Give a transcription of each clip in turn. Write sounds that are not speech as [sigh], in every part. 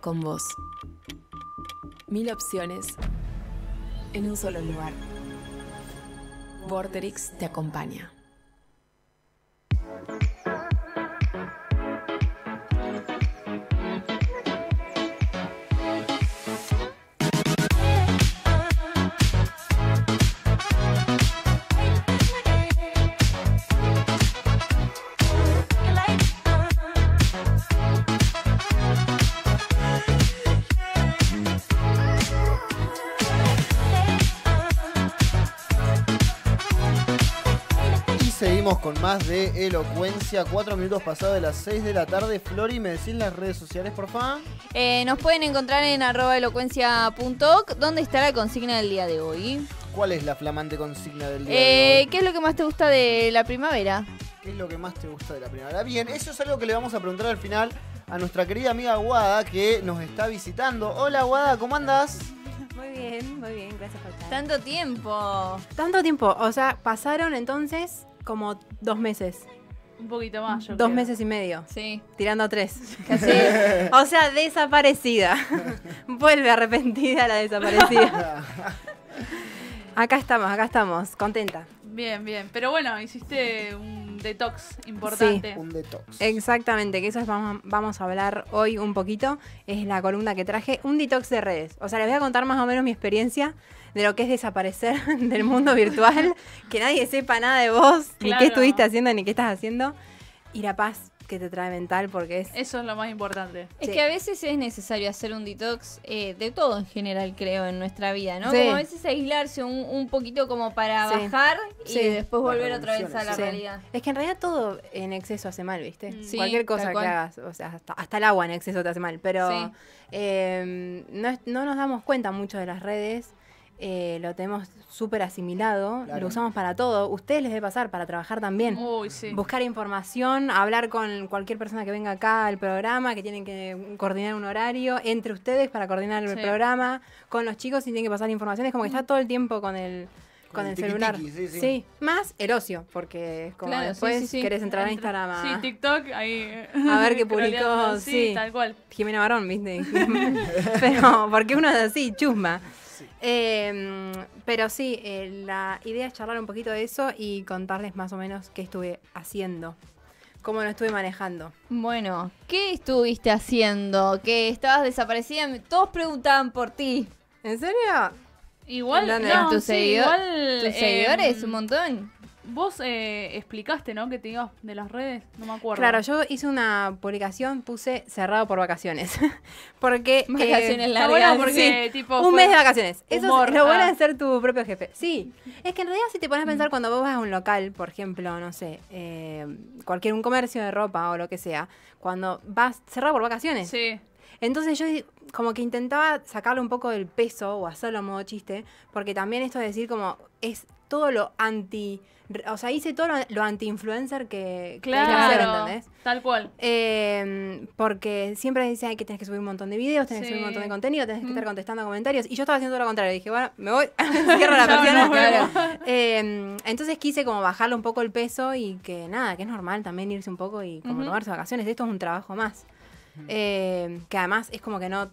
con vos. Mil opciones en un solo lugar. Vorterix te acompaña. más de elocuencia. Cuatro minutos pasados de las seis de la tarde. Flori, ¿me decís en las redes sociales, por favor? Eh, nos pueden encontrar en elocuencia ¿Dónde donde está la consigna del día de hoy. ¿Cuál es la flamante consigna del día de eh, hoy? ¿Qué es lo que más te gusta de la primavera? ¿Qué es lo que más te gusta de la primavera? Bien, eso es algo que le vamos a preguntar al final a nuestra querida amiga Guada que nos está visitando. Hola Guada, ¿cómo andas? Muy bien, muy bien, gracias por estar. Tanto tiempo. Tanto tiempo, o sea, pasaron entonces como dos meses. Un poquito más, yo Dos meses y medio. Sí. Tirando a tres. [laughs] o sea, desaparecida. [laughs] Vuelve arrepentida la desaparecida. [laughs] acá estamos, acá estamos. Contenta. Bien, bien. Pero bueno, hiciste un detox importante. un detox. Exactamente, que eso es, vamos a hablar hoy un poquito. Es la columna que traje, un detox de redes. O sea, les voy a contar más o menos mi experiencia de lo que es desaparecer [laughs] del mundo virtual, que nadie sepa nada de vos, ni qué estuviste haciendo, ni qué estás haciendo. Y la paz, que te trae mental porque es... Eso es lo más importante. Es que a veces es necesario hacer un detox eh, de todo en general, creo, en nuestra vida, ¿no? Como a veces aislarse un, poquito como para bajar y después volver otra vez a la realidad. Es que en realidad todo en exceso hace mal, ¿viste? Mm. Cualquier cosa que hagas, o sea, hasta, hasta, el agua en exceso te hace mal, pero eh, no, no nos damos cuenta mucho de las redes eh, lo tenemos súper asimilado, lo usamos para todo. Ustedes les debe pasar, para trabajar también. Buscar información, hablar con cualquier persona que venga acá al programa, que tienen que coordinar un horario, entre ustedes para coordinar el programa, con los chicos y tienen que pasar información. Es como que está mm. todo el tiempo con el con, el celular. sí, más el ocio, porque como después querés entrar a Instagram. sí, TikTok, ahí. [laughs] A ver qué [laughs] publicó, sí, tal cual. Jimena Barón, ¿viste? [laughs] Pero porque uno es así, chusma. Em, pero sí, eh, la idea es charlar un poquito de eso y contarles más o menos qué estuve haciendo. Cómo lo estuve manejando. Bueno, ¿qué estuviste haciendo? Que estabas desaparecida. Todos preguntaban por ti. ¿En serio? Igual, no, tus, seguidores, em, un montón. Vos eh, explicaste, ¿no? Que te ibas de las redes, no me acuerdo. Claro, yo hice una publicación, puse cerrado por vacaciones. [laughs] porque. Eh, vacaciones eh, largas. un mes de vacaciones. Eso es, lo bueno de ser tu propio jefe. Sí, es que en realidad si te pones a pensar mm. cuando vos vas a un local, por ejemplo, no sé, eh, cualquier un comercio de ropa o lo que sea, cuando vas cerrado por vacaciones. Sí. Entonces yo como que intentaba sacarle un poco del peso o hacerlo a modo chiste, porque también esto de decir como es todo lo anti. O sea, hice todo lo, anti-influencer que. Claro. Tal cual. Em, porque siempre dicen que tenés que subir un montón de videos, tenés que subir un montón de contenido, tenés que estar mm. contestando comentarios. Y yo estaba haciendo lo contrario. Dije, bueno, me voy, [laughs] cierro la em, entonces quise como bajarle un poco el peso y que nada, que es normal también irse un poco y como uh vacaciones. Esto es un trabajo más. Em, que además es como que no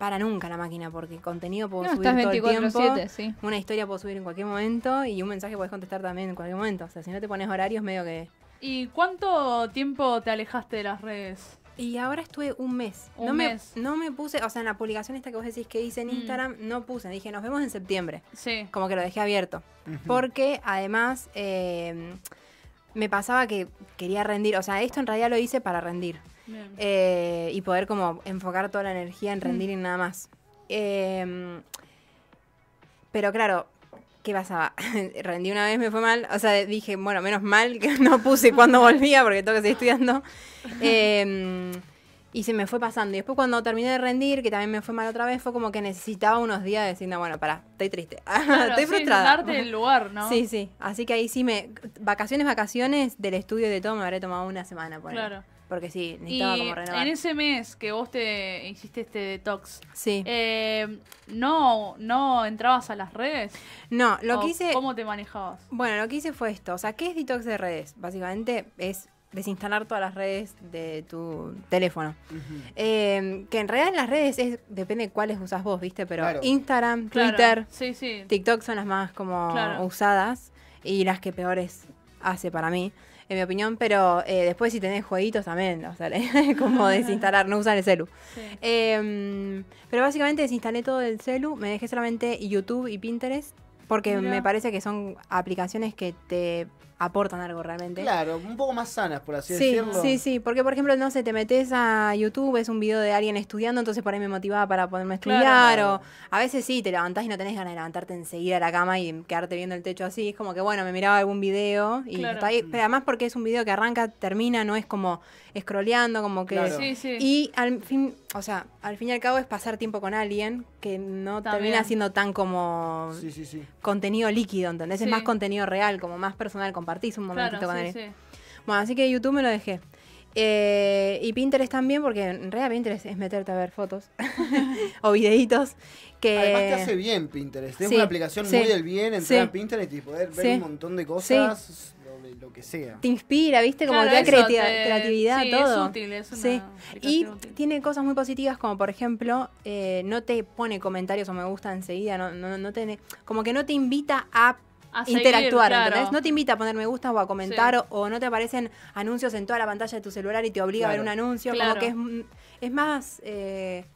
para nunca la máquina porque contenido puedo subir todo el tiempo, una historia puedo subir en cualquier momento y un mensaje podés contestar también en cualquier momento. O sea, si no te pones horarios, medio que... ¿Y cuánto tiempo te alejaste de las redes? Y ahora estuve un mes. Un no, mes. Me, no me puse, o sea, en la publicación esta que vos decís que hice en mm. Instagram, no puse. Dije, nos vemos en septiembre. Sí. Como que lo dejé abierto. Porque además eh, me pasaba que quería rendir. O sea, esto en realidad lo hice para rendir. Eh, y poder como enfocar toda la energía en rendir y mm. nada más. Em, pero claro, ¿qué pasaba? [laughs] Rendí una vez, me fue mal. O sea, dije, bueno, menos mal que [laughs] no puse cuando [laughs] volvía porque tengo que seguir estudiando. Em, y se me fue pasando. Y después cuando terminé de rendir, que también me fue mal otra vez, fue como que necesitaba unos días de decir, no, bueno, pará, estoy triste. estoy frustrada frustrada. el lugar, ¿no? Sí, sí. Así que ahí sí me... Vacaciones, vacaciones del estudio de todo me habré tomado una semana. Por claro. Porque sí, necesitaba como renovar. En ese mes que vos te hiciste este detox, sí. Eh, no, ¿no entrabas a las redes? No, lo que hice... ¿Cómo te manejabas? Bueno, lo que hice fue esto. O sea, ¿qué es detox de redes? Básicamente es desinstalar todas las redes de tu teléfono. Em, que en realidad en las redes es, depende de cuáles usas vos, ¿viste? Pero Instagram, Twitter, TikTok son las más como usadas y las que peores hace para mí en mi opinión, pero eh, después si tenés jueguitos también, o sea, [laughs] como desinstalar, no usar el celu. Em, pero básicamente desinstalé todo el celu, me dejé solamente YouTube y Pinterest, porque me parece que son aplicaciones que te aportan algo realmente. Claro, un poco más sanas, por así decirlo. Sí, sí, porque por ejemplo, no sé, te metes a YouTube, Es un video de alguien estudiando, entonces por ahí me motivaba para ponerme a estudiar. O a veces sí, te levantás y no tenés ganas de levantarte enseguida a la cama y quedarte viendo el techo así. Es como que bueno, me miraba algún video y Pero además porque es un video que arranca, termina, no es como scrolleando, como que. Sí, sí. Y al fin, o sea, al fin y al cabo es pasar tiempo con alguien que no termina siendo tan como contenido líquido, ¿entendés? Es más contenido real, como más personal, compartido compartís un momentito con Bueno, así que YouTube me lo dejé. Eh, y Pinterest también, porque en realidad Pinterest es meterte a ver fotos [laughs] o videitos. Que... Además te hace bien Pinterest. Es una aplicación muy del bien entrar a Pinterest y poder ver un montón de cosas, lo, que sea. Te inspira, ¿viste? Como que da creatividad, todo. Es útil, es Y tiene cosas muy positivas, como por ejemplo, eh, no te pone comentarios o me gusta enseguida, no, no, no te, como que no te invita a interactuar, otra No te invita a poner me gusta o a comentar o, no te aparecen anuncios en toda la pantalla de tu celular y te obliga a ver un anuncio. Como que es, más... Eh,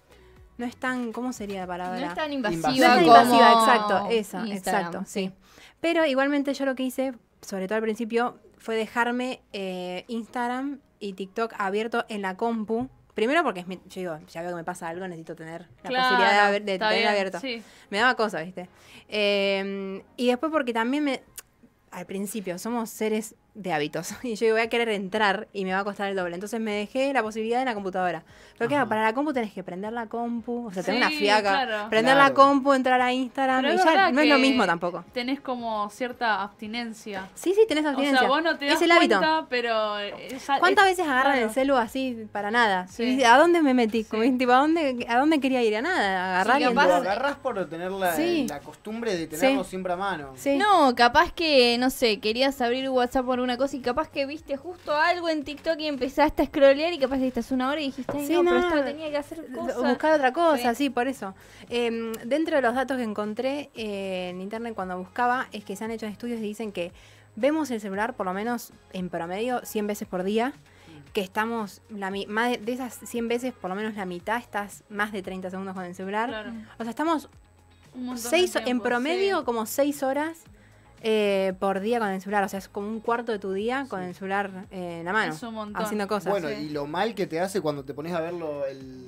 no es tan, ¿cómo sería la palabra? No es tan invasiva. No es tan invasiva, exacto, esa, exacto, sí. Pero igualmente yo lo que hice, sobre todo al principio, fue dejarme eh, Instagram y TikTok abierto en la compu Primero porque es yo digo, ya veo que me pasa algo, necesito tener la posibilidad de, tener abierto. Me daba cosa, ¿viste? Eh, y después porque también me, al principio somos seres de hábitos. [laughs] Y yo voy a querer entrar y me va a costar el doble. Entonces me dejé la posibilidad en la computadora. Pero claro, para la compu tenés que prender la compu, o sea, tener una fiaca. Prender la compu, entrar a Instagram. no es lo mismo tampoco. Tenés como cierta abstinencia. Sí, sí, tenés abstinencia. O sea, vos no te das el hábito. pero eh, ¿Cuántas veces agarran el celu así para nada? ¿A dónde me metí? ¿a, dónde, ¿A dónde quería ir? A nada. Agarrar y capaz, agarrás por tener la, la costumbre de tenerlo siempre a mano. No, capaz que, no sé, querías abrir WhatsApp por una cosa y capaz que viste justo algo en TikTok y empezaste a scrollear y capaz que estás una hora y dijiste, no, pero esto tenía que hacer Buscar otra cosa, sí, por eso. Em, dentro de los datos que encontré eh, en internet cuando buscaba es que se han hecho estudios y dicen que vemos el celular por lo menos en promedio 100 veces por día mm. que estamos, la, de, esas 100 veces, por lo menos la mitad, estás más de 30 segundos con el celular. O sea, estamos seis, en promedio como 6 horas eh, por día con el celular. O sea, es como un cuarto de tu día con el celular eh, en la mano. Haciendo cosas. Bueno, y lo mal que te hace cuando te pones a verlo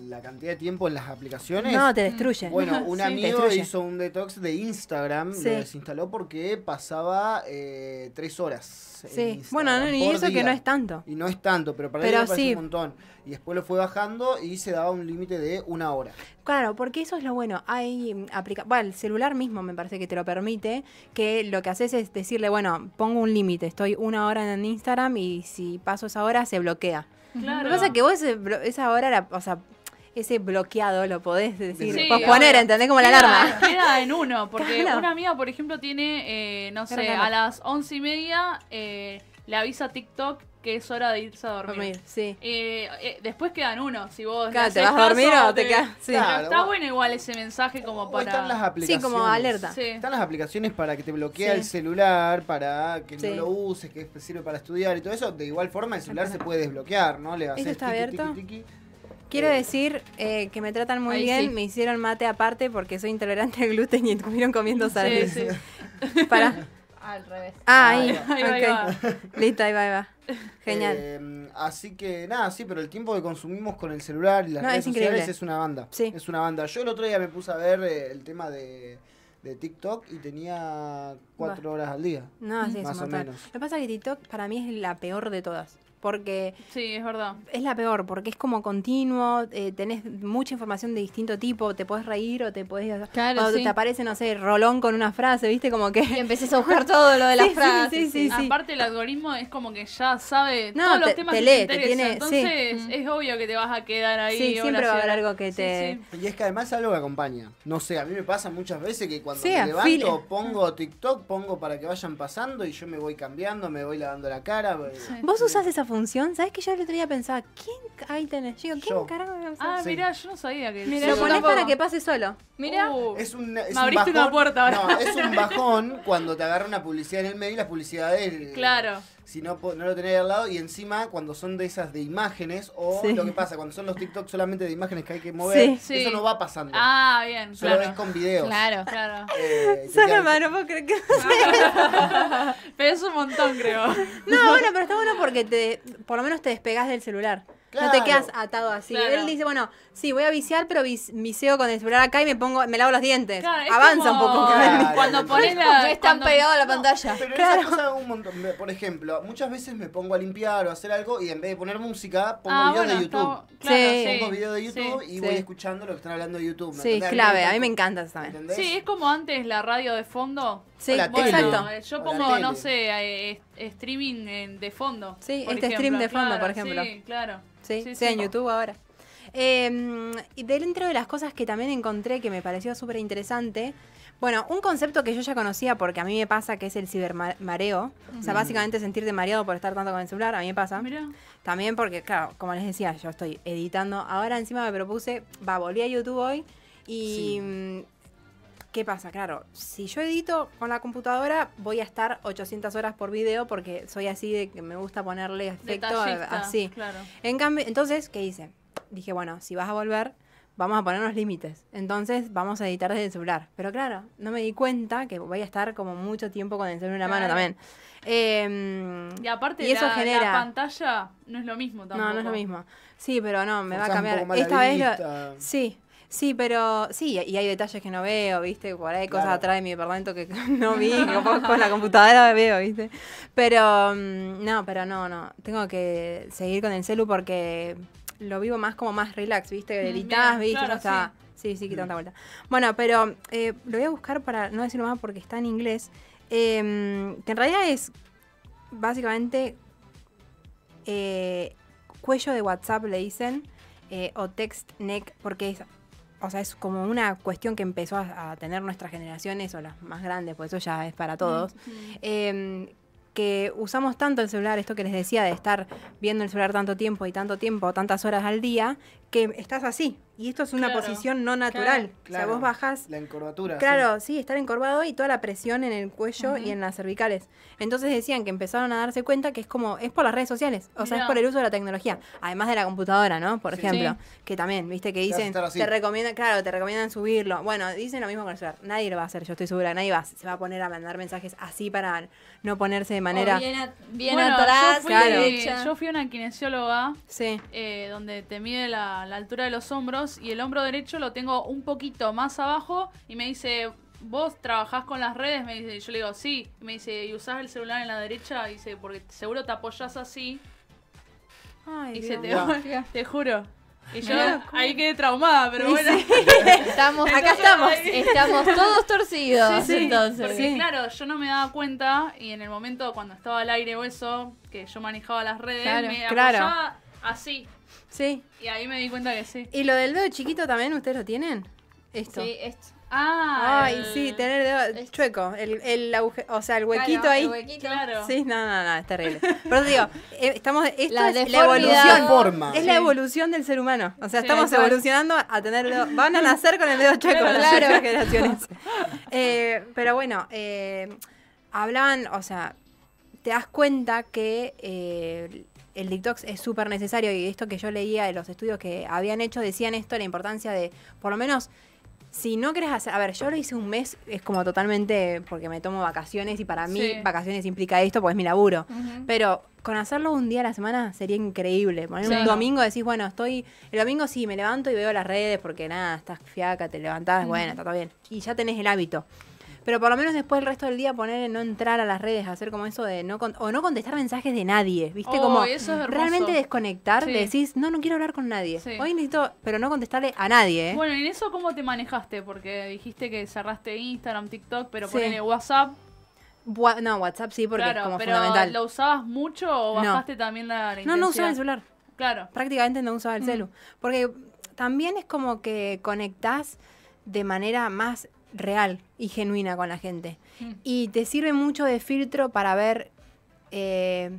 la cantidad de tiempo en las aplicaciones. No, te destruye. Bueno, [laughs] un amigo hizo un detox de Instagram, se lo desinstaló porque pasaba eh, tres horas. Eh, sí. Bueno, y eso que no es tanto. Y no es tanto, pero para pero un montón. Y después lo fue bajando y se daba un límite de una hora. Claro, porque eso es lo bueno. Hay mm, aplica bueno, el celular mismo me parece que te lo permite, que lo que haces es decirle, bueno, pongo un límite, estoy una hora en Instagram y si paso esa hora se bloquea. Claro. Lo que pasa es que vos eh, esa hora, la, o sea, ese bloqueado, lo podés decir, sí, posponer, ¿entendés? Como la alarma. Queda en uno, porque [laughs] una amiga, por ejemplo, tiene, eh, no sé, a las once y media eh, le avisa TikTok que es hora de irse a dormir. dormir sí. eh, eh después quedan uno, si vos... te vas a dormir o te, está bueno igual ese mensaje como para... Están las aplicaciones. Sí, como alerta. Están las aplicaciones para que te bloquee el celular, para que no lo uses, que sirve para estudiar y todo eso. De igual forma el celular se puede desbloquear, ¿no? Le haces está abierto? Tiki, tiki, Quiero eh, decir eh, que me tratan muy bien, me hicieron mate aparte porque soy intolerante al gluten y estuvieron comiendo sal. Sí, sí. [laughs] Para. Al revés. Ah, ah ahí, Listo, ahí va, ahí va. Genial. Eh, así que nada, sí, pero el tiempo que consumimos con el celular y las redes sociales es una banda. Sí. Es una banda. Yo el otro día me puse a ver el tema de, de, TikTok y tenía cuatro horas al día. No, sí, más o menos. Lo que pasa es que TikTok para mí es la peor de todas porque... Sí, es verdad. Es la peor, porque es como continuo, eh, tenés mucha información de distinto tipo, te podés reír o te podés... Claro, te aparece, no sé, Rolón con una frase, viste, como que... Y a buscar todo lo de las [laughs] sí, sí, Sí, Aparte el algoritmo es como que ya sabe todos los temas te que te, te tiene, entonces mm. es obvio que te vas a quedar ahí. Sí, siempre va a haber algo que te... Y es que además algo que acompaña. No sé, a mí me pasa muchas veces que cuando me levanto pongo TikTok, pongo para que vayan pasando y yo me voy cambiando, me voy lavando la cara. Vos usás esa función función, ¿sabes que yo el otro día pensaba, ¿quién ahí tenés? Yo ¿quién Yo. carajo Ah, mirá, yo no sabía que. Mirá, Lo pones ponés para que pase solo. Mirá. Uh. Es un, es abriste bajón, una puerta ahora. No, es un [laughs] bajón cuando te agarra una publicidad en el medio y la publicidad es. claro si no, lo tenés al lado. Y encima, cuando son de esas de imágenes, o lo que pasa, cuando son los TikTok solamente de imágenes que hay que mover, eso no va pasando. Ah, bien. Solo es con videos. Claro, claro. [laughs] Eh, mano, que. [laughs] pero es un montón, creo. No, bueno, pero está bueno porque te, por lo menos te despegas del celular. No te quedas atado así. Él dice, bueno, sí, voy a viciar, pero viseo con el celular acá y me pongo, me lavo los dientes. Avanza un poco. Cuando pones la. están cuando... a la pantalla. Pero claro. cosa, un montón. Por ejemplo, muchas veces me pongo a limpiar o a hacer algo y en vez de poner música, pongo ah, videos de YouTube. Claro, sí. Pongo videos de YouTube y voy escuchando lo que están hablando de YouTube. sí, clave. A mí me encanta también. Sí, es como antes la radio de fondo. Sí, eh, yo pongo, no sé, streaming de fondo. Sí, este stream de fondo, por ejemplo. Sí, claro. Sí, sí, en YouTube ahora. Eh, y dentro de las cosas que también encontré que me pareció súper interesante, bueno, un concepto que yo ya conocía porque a mí me pasa que es el cibermareo. O sea, básicamente sentirte mareado por estar tanto con el celular, a mí me pasa. Mirá. También porque, claro, como les decía, yo estoy editando. Ahora encima me propuse, va, volví a YouTube hoy y mm, ¿Qué pasa? Claro, si yo edito con la computadora, voy a estar 800 horas por video porque soy así de que me gusta ponerle efecto así. En cambio, entonces, ¿qué hice? Dije, bueno, si vas a volver, vamos a poner ponernos límites. Entonces, vamos a editar desde el celular. Pero claro, no me di cuenta que voy a estar como mucho tiempo con el celular en la mano también. Em, y aparte, y eso la, genera... pantalla no es lo mismo tampoco. No, no es lo mismo. Sí, pero no, me va a cambiar. Esta vez. Sí, Sí, pero sí, y hay detalles que no veo, ¿viste? Por ahí hay cosas atrás de mi departamento que [laughs] no vi, que [laughs] con la computadora veo, ¿viste? Pero mm, no, pero no, no. Tengo que seguir con el celu porque lo vivo más como más relax, ¿viste? Delitas, mm, ¿viste? Sí, sí, quitando mm. la vuelta. Bueno, pero eh, lo voy a buscar para no decir más porque está en inglés. Em, que en realidad es básicamente eh, cuello de WhatsApp, le dicen. Eh, o text neck, porque es o sea, es como una cuestión que empezó a, tener nuestras generaciones o las más grandes, pues eso ya es para todos, em, que usamos tanto el celular, esto que les decía de estar viendo el celular tanto tiempo y tanto tiempo, tantas horas al día, que estás así, y esto es una posición no natural. Claro, o sea, vos bajas. La encorvatura. Claro, sí. estar encorvado y toda la presión en el cuello y en las cervicales. Entonces decían que empezaron a darse cuenta que es como. Es por las redes sociales. O sea, es por el uso de la tecnología. Además de la computadora, ¿no? Por ejemplo. Que también, viste, que dicen. Te recomiendan, claro, te recomiendan subirlo. Bueno, dicen lo mismo con el celular. Nadie lo va a hacer, yo estoy segura. Nadie va, se va a poner a mandar mensajes así para no ponerse de manera. bien, bien atrás, yo claro. yo fui una kinesióloga. Sí. Eh, donde te mide la altura de los hombros y el hombro derecho lo tengo un poquito más abajo y me dice, ¿vos trabajás con las redes? Me dice, yo le digo, sí. me dice, ¿y usás el celular en la derecha? dice, porque seguro te apoyás así. y te [laughs] te juro. Y yo ahí quedé traumada, pero bueno. Estamos, acá estamos, estamos todos torcidos. Sí, Porque claro, yo no me daba cuenta y en el momento cuando estaba al aire o eso, que yo manejaba las redes, me apoyaba así. Sí. Y ahí me di cuenta que sí. ¿Y lo del dedo chiquito también ustedes lo tienen? Esto. Sí, esto. Ah, Ay, sí, tener dedo chueco, el, el o sea, el huequito ahí. El huequito. Claro. Sí, no, no, no, es terrible. Pero te digo, eh, estamos, esto es la evolución. Forma. Es la evolución del ser humano. O sea, estamos evolucionando a tener dedo. Van a nacer con el dedo [laughs] chueco claro, generaciones. Eh, pero bueno, eh, hablaban, o sea, te das cuenta que el TikTok es súper necesario y esto que yo leía de los estudios que habían hecho decían esto, la importancia de, por lo menos, si no querés hacer, a ver, yo lo hice un mes, es como totalmente porque me tomo vacaciones y para mí vacaciones implica esto, pues es mi laburo. Pero con hacerlo un día a la semana sería increíble. Poner un domingo decís, bueno, estoy, el domingo sí, me levanto y veo las redes porque nada, estás fiaca, te levantás, bueno, está todo bien. Y ya tenés el hábito. Pero por lo menos después el resto del día poner no entrar a las redes, hacer como eso de no o no contestar mensajes de nadie, ¿viste? Oh, como realmente desconectar, decís, no, no quiero hablar con nadie. Hoy necesito, pero no contestarle a nadie. ¿eh? Bueno, ¿en eso cómo te manejaste? Porque dijiste que cerraste Instagram, TikTok, pero sí. ponele WhatsApp. no, WhatsApp sí, porque claro, es como pero ¿Lo usabas mucho o bajaste también la, No, no usaba el celular. Claro. Prácticamente no usaba el celular. celu. Porque también es como que conectás de manera más real y genuina con la gente. Mm. Y te sirve mucho de filtro para ver eh,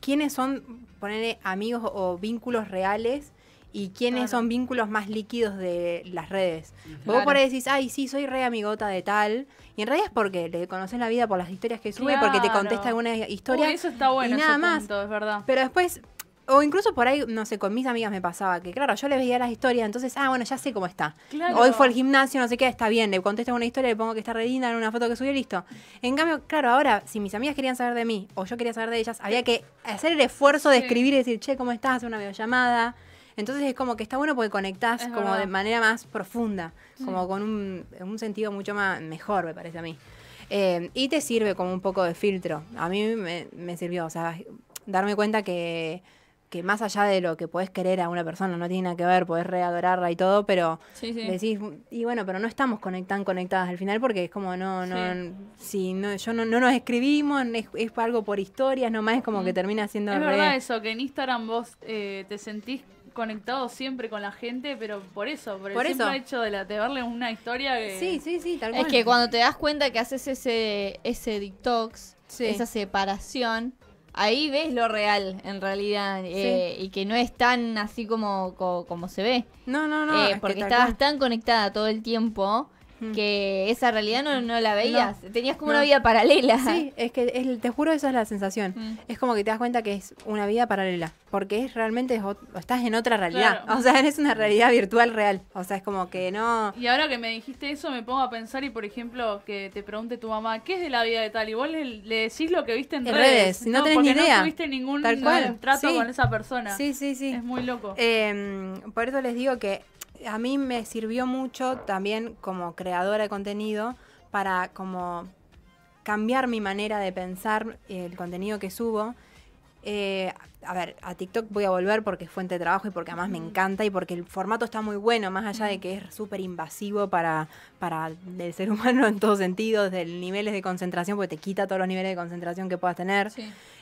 quiénes son, poner amigos o vínculos reales y quiénes son vínculos más líquidos de las redes. Vos por ahí decís, ay, sí, soy re amigota de tal. Y en realidad es porque le conoces la vida por las historias que sube, porque te contesta alguna historia. eso está bueno. Y nada más. verdad. Pero después o incluso por ahí, no sé, con mis amigas me pasaba que, claro, yo les veía las historias, entonces, ah, bueno, ya sé cómo está. Hoy fue al gimnasio, no sé qué, está bien, le contesto una historia, le pongo que está re linda en una foto que subió y listo. En cambio, claro, ahora, si mis amigas querían saber de mí o yo quería saber de ellas, había que hacer el esfuerzo de escribir y decir, che, ¿cómo estás? Hacer una videollamada. Entonces es como que está bueno porque conectás como de manera más profunda, como con un, sentido mucho más mejor, me parece a mí. Eh, y te sirve como un poco de filtro. A mí me, me sirvió, o sea, darme cuenta que más allá de lo que podés querer a una persona, no tiene nada que ver, podés readorarla y todo, pero decís, y bueno, pero no estamos tan conectadas al final porque es como, no, no, si no, yo no, nos escribimos, es, es, algo por historias nomás, es como que termina siendo... Es verdad eso, que en Instagram vos eh, te sentís conectado siempre con la gente, pero por eso, por, el hecho de, la, de verle una historia que... Sí, sí, sí, tal cual. Es que cuando te das cuenta que haces ese, ese detox, esa separación ahí ves lo real, en realidad, eh, y que no es tan así como, como, se ve. No, no, no. Eh, porque estabas tan conectada todo el tiempo que esa realidad no, la veías, tenías como una vida paralela. Sí, es que te juro esa es la sensación. Es como que te das cuenta que es una vida paralela, porque es realmente estás en otra realidad, o sea, es una realidad virtual real, o sea, es como que no... Y ahora que me dijiste eso me pongo a pensar y por ejemplo que te pregunte tu mamá, ¿qué es de la vida de tal? Y vos le, decís lo que viste en, redes, No, tenés ni idea. No tuviste ningún trato con esa persona. Sí, sí, sí. Es muy loco. Em, por eso les digo que a mí me sirvió mucho también como creadora de contenido para como cambiar mi manera de pensar el contenido que subo. Eh, a ver, a TikTok voy a volver porque es fuente de trabajo y porque además me encanta y porque el formato está muy bueno, más allá de que es súper invasivo para, el ser humano en todos sentidos, desde niveles de concentración, porque te quita todos los niveles de concentración que puedas tener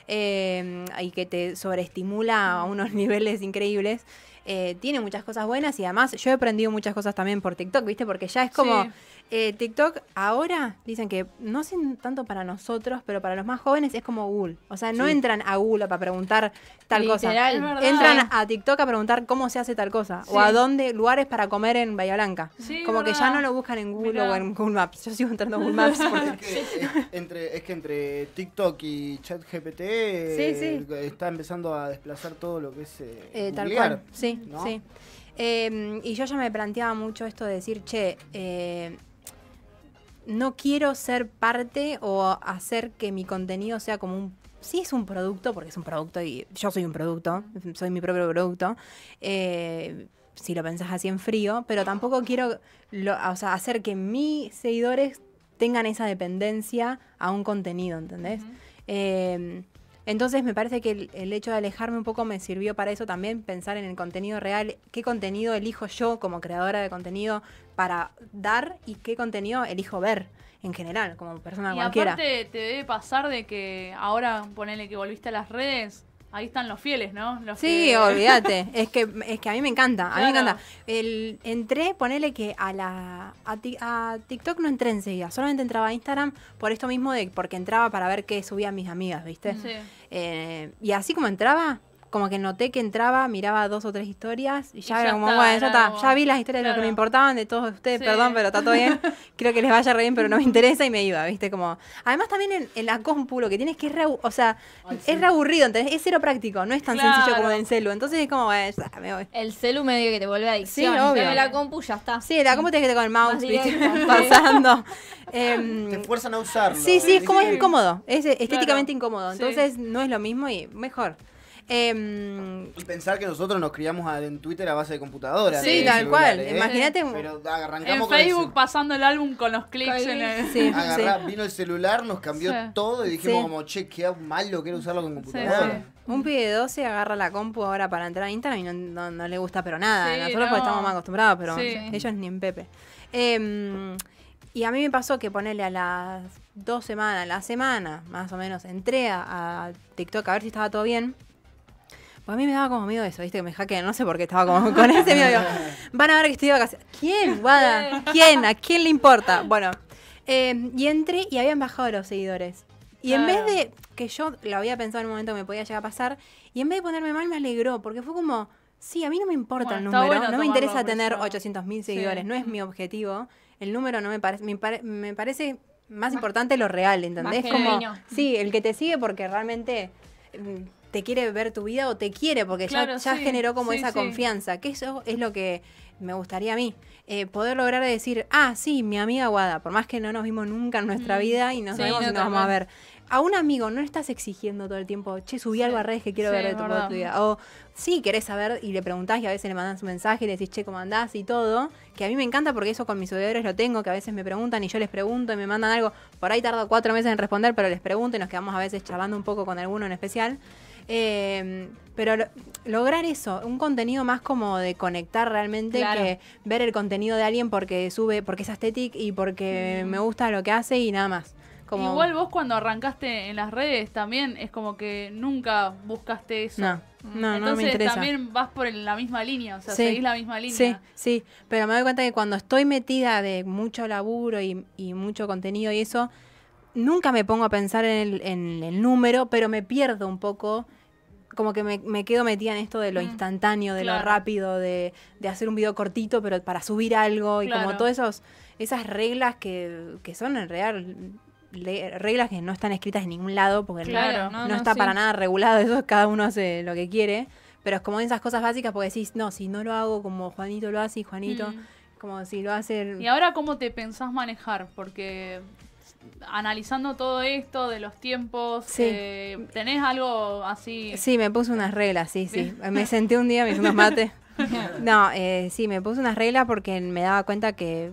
eh, y que te sobreestimula a unos [laughs] niveles increíbles. Eh, tiene muchas cosas buenas y además yo he aprendido muchas cosas también por TikTok, ¿viste? Porque ya es como, eh, TikTok ahora dicen que no es tanto para nosotros, pero para los más jóvenes es como Google. O sea, no entran a Google para preguntar tal Literal, cosa. Entran a TikTok a preguntar cómo se hace tal cosa o a dónde lugares para comer en Bahía Blanca. como que ya no lo buscan en Google o en Google Maps. Yo sigo entrando en Google Maps. [laughs] es, que, eh, entre, es que entre TikTok y ChatGPT eh, está empezando a desplazar todo lo que es tal cual. Sí, sí. Em, y yo ya me planteaba mucho esto de decir, che, eh, no quiero ser parte o hacer que mi contenido sea como un... Sí es un producto, porque es un producto y yo soy un producto, soy mi propio producto. Eh, si lo pensás así en frío, pero tampoco quiero hacer que mis seguidores tengan esa dependencia a un contenido, ¿entendés? Eh, entonces me parece que el, hecho de alejarme un poco me sirvió para eso también, pensar en el contenido real, qué contenido elijo yo como creadora de contenido, para dar y qué contenido elijo ver en general, como persona y Aparte, te debe pasar de que ahora ponele que volviste a las redes, ahí están los fieles, ¿no? sí, olvídate. [laughs] es, que, es que a mí me encanta, a mí me encanta. El, entré, ponele que a la a, TikTok no entré enseguida, solamente entraba a Instagram por esto mismo de porque entraba para ver qué subían mis amigas, ¿viste? Sí. Eh, y así como entraba, como que noté que entraba, miraba dos o tres historias y ya, era como, bueno, ya está, ya vi las historias de lo que me importaban de todos ustedes, perdón, pero está todo bien, [laughs] creo que les vaya re bien, pero no me interesa y me iba, ¿viste? Como, además también en, la compu lo que tienes que es o sea, es reaburrido, aburrido, ¿entendés? Es cero práctico, no es tan sencillo como en el celu, entonces es como, bueno, ya, me voy. El celu medio que te vuelve adicción, sí, obvio. En la compu ya está. Sí, la compu tienes que estar con el mouse, [laughs] pasando. [laughs] Em, te fuerzan a usarlo. Sí, sí, ¿eh? es como es incómodo, es estéticamente incómodo, entonces no es lo mismo y mejor. Em, y pensar que nosotros nos criamos en Twitter a base de computadoras Sí, tal cual. ¿eh? Imagínate. en Facebook pasando el álbum con los clips [laughs] Vino el celular, nos cambió todo y dijimos como, che, qué malo quiero usarlo con computadora. Un pibe de 12 agarra la compu ahora para entrar a Instagram y no, le gusta, pero nada. Nosotros estamos más acostumbrados, pero ellos ni en Pepe. Em, y a mí me pasó que ponerle a las dos semanas, la semana más o menos, entré a TikTok a ver si estaba todo bien a mí me daba como miedo eso, viste, que me jaque, no sé por qué estaba como [laughs] con ese miedo. Van a ver que estoy de vacaciones. ¿Quién? ¿Quién? ¿A quién le importa? Bueno, em, y entré y habían bajado los seguidores. Y en vez de, que yo lo había pensado en un momento que me podía llegar a pasar, y en vez de ponerme mal me alegró, porque fue como, sí, a mí no me importa el número, no me interesa tener 800.000 seguidores, no es mi objetivo, el número no me parece, me, parece más, importante lo real, ¿entendés? Como, sí, el que te sigue porque realmente mm, te quiere ver tu vida o te quiere, porque ya, generó como esa confianza, que eso es lo que me gustaría a mí, eh, poder lograr decir, ah, sí, mi amiga Guada, por más que no nos vimos nunca en nuestra mm. vida y nos vemos no y nos vamos a ver. A un amigo no estás exigiendo todo el tiempo, che, subí algo a redes que quiero ver de tu, vida. O sí, querés saber y le preguntás y a veces le mandan un mensaje y le decís, che, ¿cómo andás? Y todo. Que a mí me encanta porque eso con mis seguidores lo tengo, que a veces me preguntan y yo les pregunto y me mandan algo. Por ahí tardo cuatro meses en responder, pero les pregunto y nos quedamos a veces charlando un poco con alguno en especial. Eh, pero lograr eso, un contenido más como de conectar realmente que ver el contenido de alguien porque sube, porque es estético y porque mm. me gusta lo que hace y nada más. Igual vos cuando arrancaste en las redes también es como que nunca buscaste eso. No. Mm. No, Entonces, me interesa. también vas por la misma línea, o sea, seguís la misma línea. Sí, sí, pero me doy cuenta que cuando estoy metida de mucho laburo y, mucho contenido y eso, nunca me pongo a pensar en el, en el número, pero me pierdo un poco como que me, quedo metida en esto de lo mm. instantáneo, de lo rápido, de, hacer un video cortito, pero para subir algo, y como todas esas reglas que, que son en real reglas que no están escritas en ningún lado, porque no, está para nada regulado, [laughs] eso cada uno hace lo que quiere, pero es como esas cosas básicas, porque decís, no, si no lo hago como Juanito lo hace y Juanito... Mm. Como si lo hace. El... ¿Y ahora cómo te pensás manejar? Porque analizando todo esto de los tiempos, eh, ¿tenés algo así? Sí, me puse unas reglas, sí, sí. me sentí un día, me hice unos mates. [laughs] No, eh, sí, me puse unas reglas porque me daba cuenta que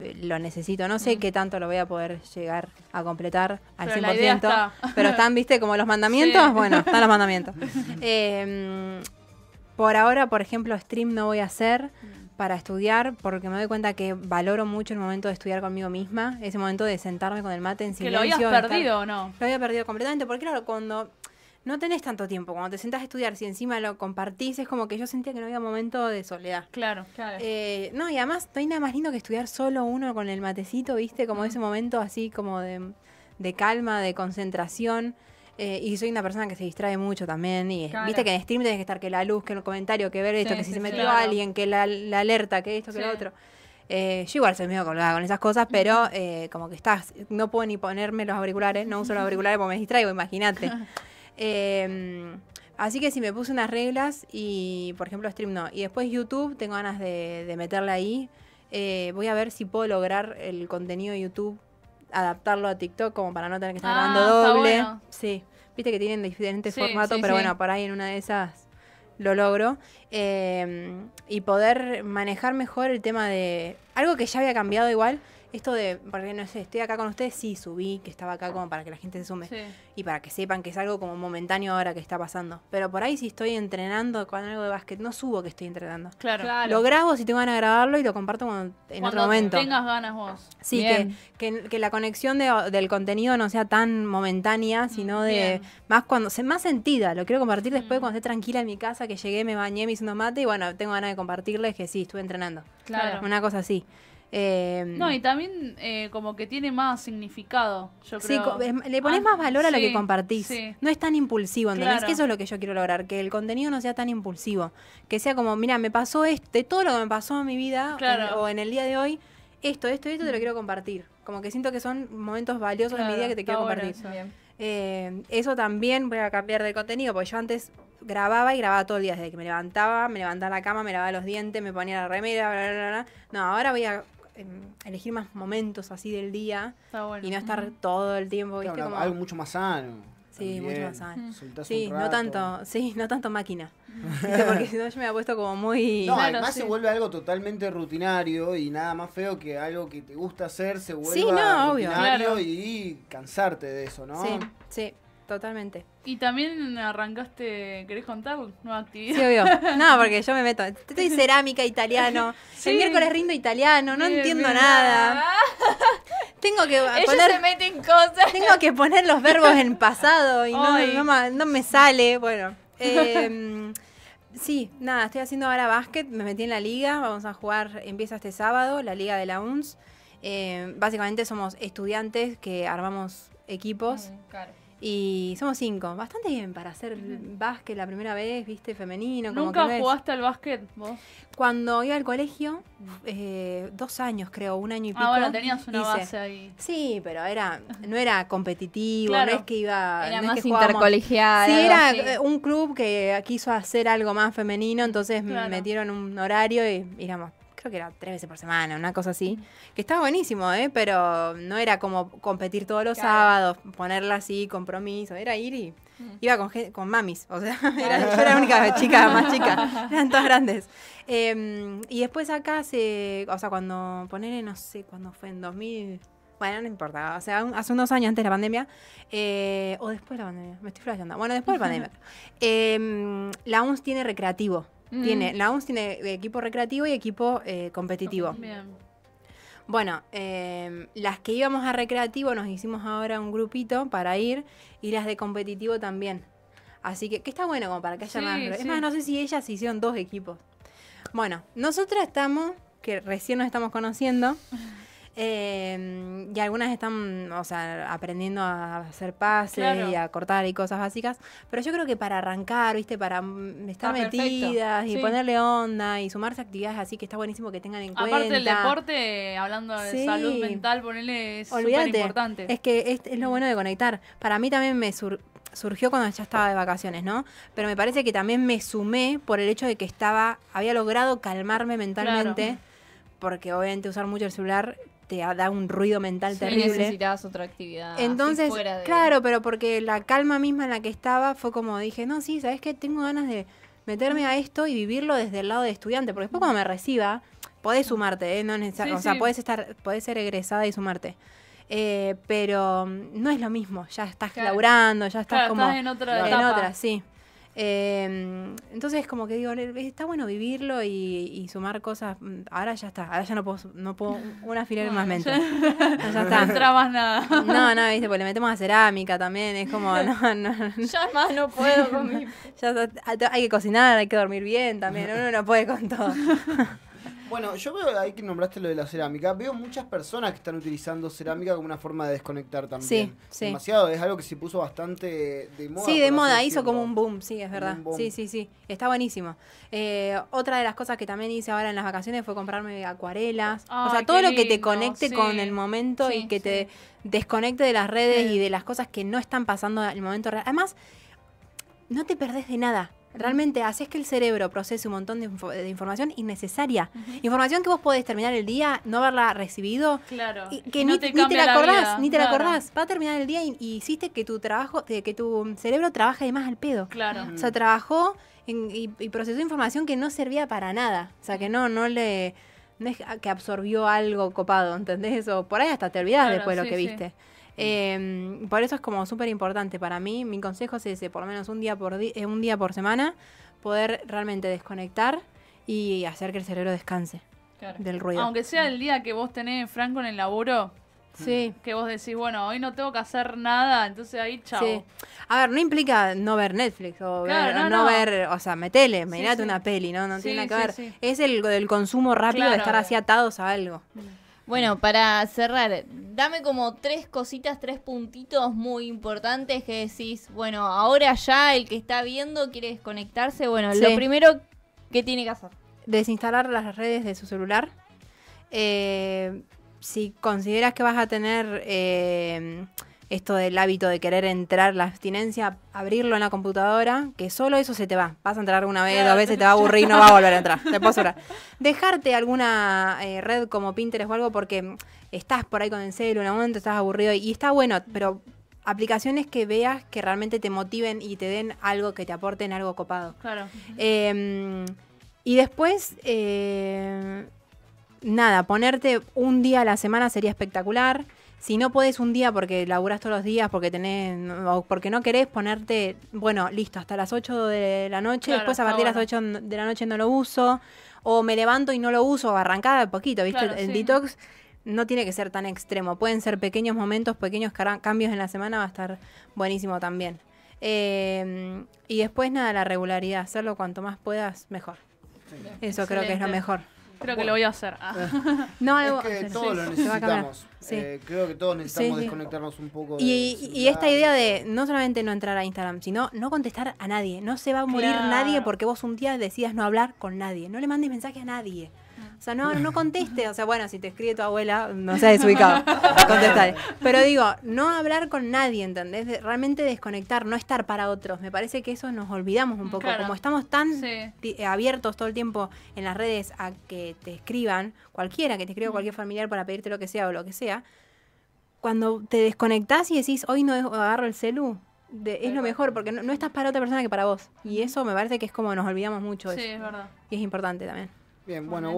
eh, lo necesito. No sé qué tanto lo voy a poder llegar a completar al pero 100%. Pero están, viste, como los mandamientos. Bueno, están los mandamientos. [laughs] Em, por ahora, por ejemplo, stream no voy a hacer para estudiar porque me doy cuenta que valoro mucho el momento de estudiar conmigo misma, ese momento de sentarme con el mate en silencio. ¿Que lo habías perdido o no? Lo había perdido completamente porque claro, cuando no tenés tanto tiempo, cuando te sentás a estudiar, si encima lo compartís, es como que yo sentía que no había momento de soledad. Claro, claro. Eh, no, y además no hay nada más lindo que estudiar solo uno con el matecito, viste, como ese momento así como de, de calma, de concentración. Eh, y soy una persona que se distrae mucho también. Y viste que en stream tienes que estar que la luz, que el comentario, que ver esto, que si se metió alguien, que la, alerta, que esto, que lo otro. Eh, yo igual soy medio colgada con esas cosas, pero eh, como que estás, no puedo ni ponerme los auriculares, no uso los auriculares porque me distraigo, imagínate. [laughs] Em, así que si me puse unas reglas y, por ejemplo, stream no. Y después YouTube, tengo ganas de meterla ahí. voy a ver si puedo lograr el contenido de YouTube adaptarlo a TikTok como para no tener que estar grabando ah, doble. Sí, viste que tienen diferentes formatos, pero bueno, por ahí en una de esas lo logro. Eh, y poder manejar mejor el tema de algo que ya había cambiado igual, esto de, porque no sé, estoy acá con ustedes, sí, subí, que estaba acá como para que la gente se sume y para que sepan que es algo como momentáneo ahora que está pasando. Pero por ahí sí estoy entrenando con algo de básquet, no subo que estoy entrenando. Claro. Lo grabo si tengo ganas de grabarlo y lo comparto en otro momento. tengas ganas vos. Sí, que, la conexión del contenido no sea tan momentánea, sino de más cuando más sentida. Lo quiero compartir después mm. cuando esté tranquila en mi casa, que llegué, me bañé, me hice un mate y bueno, tengo ganas de compartirles que sí, estuve entrenando. Claro. Una cosa así. Em, no, y también eh, como que tiene más significado, yo creo. le pones más valor a lo que compartís. No es tan impulsivo, ¿entendés? Que eso es lo que yo quiero lograr, que el contenido no sea tan impulsivo. Que sea como, mira, me pasó este, todo lo que me pasó en mi vida o en el día de hoy, esto, esto, y esto te lo mm. quiero compartir. Como que siento que son momentos valiosos en mi vida que te quiero compartir. Eh, eso. también voy a cambiar de contenido, porque yo antes grababa y grababa todo el día, desde que me levantaba, me levantaba la cama, me lavaba los dientes, me ponía la remera, bla, bla, bla. No, ahora voy a Em, elegir más momentos así del día y no estar todo el tiempo. ¿viste? Como... Algo mucho más sano. Sí, mucho más sano. Sí, no tanto, sí, no tanto máquina. [laughs] Porque si no yo me he puesto como muy. No, además se vuelve algo totalmente rutinario y nada más feo que algo que te gusta hacer se vuelva rutinario y cansarte de eso, ¿no? Sí, sí. Totalmente. Y también arrancaste, ¿querés contar? Nueva actividad. Sí, obvio. [laughs] No, porque yo me meto. Estoy cerámica, italiano. [laughs] El miércoles rindo italiano, no entiendo nada. Tengo que poner. meten cosas. Tengo que poner los verbos en pasado y no, no, me sale. Bueno. Em, sí, nada, estoy haciendo ahora básquet. Me metí en la liga. Vamos a jugar, empieza este sábado, la liga de la UNS. Em, básicamente somos estudiantes que armamos equipos. Mm, claro y somos cinco. Bastante bien para hacer básquet la primera vez, viste, femenino. Como ¿Nunca jugaste al básquet vos? Cuando iba al colegio, mm. eh, dos años creo, un año y ah, pico. Ah, bueno, tenías una base ahí. Sí, pero era, no era competitivo, no es que iba... Era más intercolegial. Sí, era eh, un club que quiso hacer algo más femenino, entonces me metieron un horario y éramos que era tres veces por semana, una cosa así, que estaba buenísimo, ¿eh? pero no era como competir todos los sábados, ponerla así, compromiso, era ir y iba con, con mamis, o sea, [laughs] era, era la única chica más chica, [laughs] eran todas grandes. Em, y después acá, se, o sea, cuando ponerle, no sé, cuando fue en 2000... Bueno, no importa. O sea, hace unos años antes de la pandemia. Eh, o después de la pandemia. Me estoy flasheando. Bueno, después de la [laughs] pandemia. Em, la UNS tiene recreativo. Tiene, mm. la UNS tiene eh, equipo recreativo y equipo eh, competitivo. Bueno, em, las que íbamos a recreativo nos hicimos ahora un grupito para ir y las de competitivo también. Así que, que está bueno como para que haya más. Es más, no sé si ellas hicieron dos equipos. Bueno, nosotras estamos, que recién nos estamos conociendo. [laughs] Em, y algunas están, o sea, aprendiendo a hacer pases y a cortar y cosas básicas. Pero yo creo que para arrancar, ¿viste? Para estar ah, metidas y ponerle onda y sumarse a actividades así que está buenísimo que tengan en cuenta. Aparte del deporte, hablando de salud mental, ponerle es súper importante. Es que es, lo bueno de conectar. Para mí también me surgió cuando ya estaba de vacaciones, ¿no? Pero me parece que también me sumé por el hecho de que estaba, había logrado calmarme mentalmente. porque obviamente usar mucho el celular te da un ruido mental terrible. necesitabas otra actividad. Entonces, claro, pero porque la calma misma en la que estaba fue como dije, no, sí, ¿sabes que Tengo ganas de meterme a esto y vivirlo desde el lado de estudiante, porque después cuando me reciba, podés sumarte, ¿eh? No o sea, podés, estar, podés ser egresada y sumarte. Eh, pero no es lo mismo, ya estás laburando, ya estás como en otra, etapa. otra sí. Em, entonces, como que digo, está bueno vivirlo y, sumar cosas. Mm, ahora ya está, ahora ya no puedo, no puedo una fila más mental. Ya, no, está. No más nada. No, no, viste, pues le metemos a cerámica también, es como, no, no. Ya más no puedo con mi... [laughs] hay que cocinar, hay que dormir bien también, uno no puede con todo. Bueno, yo veo ahí que nombraste lo de la cerámica. Veo muchas personas que están utilizando cerámica como una forma de desconectar también. Sí, sí. Demasiado, es algo que se puso bastante de moda. Sí, de moda, hizo como un boom, sí, es verdad. Sí, sí, sí. Está buenísimo. Eh, otra de las cosas que también hice ahora en las vacaciones fue comprarme acuarelas. o sea, todo lo que te conecte con el momento y que te desconecte de las redes y de las cosas que no están pasando en el momento real. Además, no te perdés de nada realmente haces que el cerebro procese un montón de, información innecesaria. Información que vos podés terminar el día, no haberla recibido. Claro. que ni, te ni, la acordás, ni te la acordás. Va a terminar el día y, hiciste que tu trabajo, que tu cerebro trabaje de más al pedo. Claro. O sea, trabajó y, procesó información que no servía para nada. O sea, que no, no le. que absorbió algo copado, ¿entendés? O por ahí hasta te olvidás después de lo que viste. Eh, por eso es como súper importante para mí. Mi consejo es ese, por lo menos un día por, eh, un día por semana, poder realmente desconectar y hacer que el cerebro descanse del ruido. Aunque sea el día que vos tenés Franco en el laburo. Sí. Que vos decís, bueno, hoy no tengo que hacer nada, entonces ahí chao. A ver, no implica no ver Netflix o, no, ver, o sea, metele, mirate una peli, ¿no? No tiene nada que ver. Es el del consumo rápido de estar así atados a algo. Mm. Bueno, para cerrar, dame como tres cositas, tres puntitos muy importantes que decís, bueno, ahora ya el que está viendo quiere desconectarse, bueno, lo primero que tiene que hacer. Desinstalar las redes de su celular. Eh, si consideras que vas a tener... Eh, esto del hábito de querer entrar la abstinencia, abrirlo en la computadora, que solo eso se te va. Vas a entrar alguna vez, dos veces, te va a aburrir y no va a volver a entrar. Te Dejarte alguna eh, red como Pinterest o algo porque estás por ahí con el celu en un momento, estás aburrido y está bueno, pero aplicaciones que veas que realmente te motiven y te den algo que te aporten algo copado. Claro. Em, y después... Eh, nada, ponerte un día a la semana sería espectacular si no podés un día porque laburás todos los días, porque tenés, o porque no querés ponerte, bueno, listo, hasta las 8 de la noche, después a partir de las 8 de la noche no lo uso, o me levanto y no lo uso, arrancada de poquito, ¿viste? el, detox no tiene que ser tan extremo, pueden ser pequeños momentos, pequeños cambios en la semana, va a estar buenísimo también. Em, y después nada, la regularidad, hacerlo cuanto más puedas, mejor. Eso creo que es lo mejor. Creo que lo voy a hacer. Ah. [laughs] No, es que todos lo necesitamos. Eh, creo que todos necesitamos desconectarnos un poco. y, esta idea de no solamente no entrar a Instagram, sino no contestar a nadie. No se va a morir nadie porque vos un día decidas no hablar con nadie. No le mandes mensaje a nadie. O sea, no, conteste. O sea, bueno, si te escribe tu abuela, no seas desubicado. Contestar. Pero digo, no hablar con nadie, ¿entendés? realmente desconectar, no estar para otros. Me parece que eso nos olvidamos un poco. Como estamos tan eh, abiertos todo el tiempo en las redes a que te escriban, cualquiera que te escriba, cualquier familiar para pedirte lo que sea o lo que sea, cuando te desconectás y decís, hoy no agarro el celu, es lo mejor, porque no, estás para otra persona que para vos. Y eso me parece que es como nos olvidamos mucho. Sí, eso. es verdad. Y es importante también. Bien, bueno,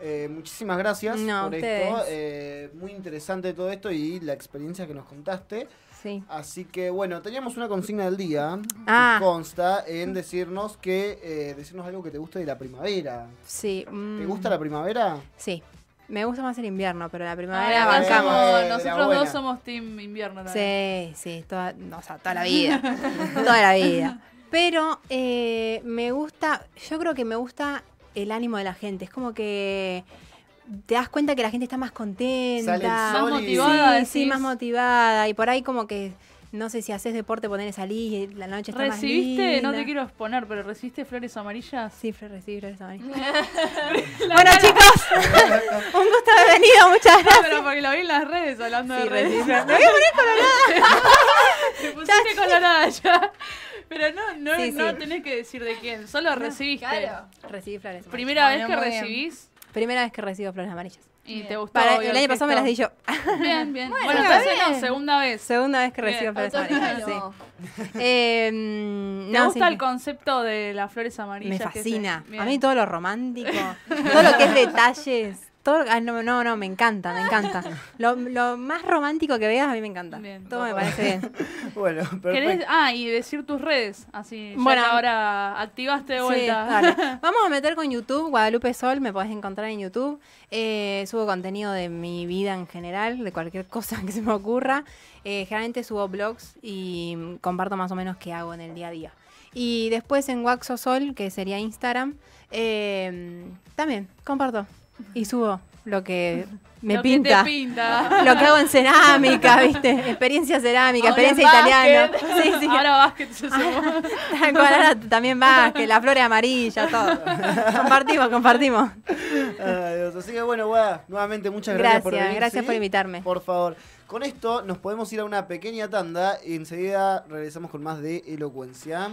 eh, muchísimas gracias por esto. Eh, muy interesante todo esto y la experiencia que nos contaste. Sí. Así que bueno, teníamos una consigna del día que ah. consta en decirnos que eh, decirnos algo que te gusta de la primavera. Sí. Mm. ¿Te gusta la primavera? Sí. Me gusta más el invierno, pero la ah, primavera ah, Nosotros dos somos team invierno también. Sí, sí, toda, o sea, toda la vida. [laughs] toda la vida. Pero me gusta, yo creo que me gusta el ánimo de la gente. Es como que te das cuenta que la gente está más contenta, más motivada. Sí, más motivada. Y por ahí como que, no sé si haces deporte, poner salir, la noche está ¿Recibiste? Más linda. No te quiero exponer, pero ¿recibiste flores amarillas? Sí, recibí flores amarillas. [laughs] bueno, chicos, [laughs] un gusto haber venido, muchas gracias. No, pero porque lo vi en las redes hablando de redes. Me voy a poner colorada. [laughs] te pusiste colorada ya. Pero no, no, no tenés que decir de quién, solo recibiste. Recibí flores. amarillas. Primera vez que recibís Primera vez que recibo flores amarillas. y te gustó. el año pasado me las di yo. Bien, bien. Bueno, Bueno, está entonces no, segunda vez. Segunda vez que recibo flores amarillas. sí. [laughs] Em, gusta el concepto de las flores amarillas? Me fascina. A mí todo lo romántico, [laughs] todo lo que es detalles no, no, me encanta, me encanta. [laughs] Lo, más romántico que veas, a mí me encanta. Todo me parece bien. [laughs] bueno, Ah, y decir tus redes, así. bueno, ahora activaste de vuelta. [laughs] Vamos a meter con YouTube, Guadalupe Sol, me podés encontrar en YouTube. Eh, subo contenido de mi vida en general, de cualquier cosa que se me ocurra. Eh, generalmente subo blogs y comparto más o menos qué hago en el día a día. Y después en Waxo Sol, que sería Instagram, eh, también comparto y subo lo que me pinta. [laughs] Lo que hago en cerámica, ¿viste? Experiencia cerámica, experiencia italiana. Sí, sí. Ahora básquet te subo. [laughs] también las flores amarillas, todo. compartimos, compartimos. Así que bueno, nuevamente muchas gracias, gracias por por invitarme. Por favor. Con esto nos podemos ir a una pequeña tanda y enseguida regresamos con más de elocuencia.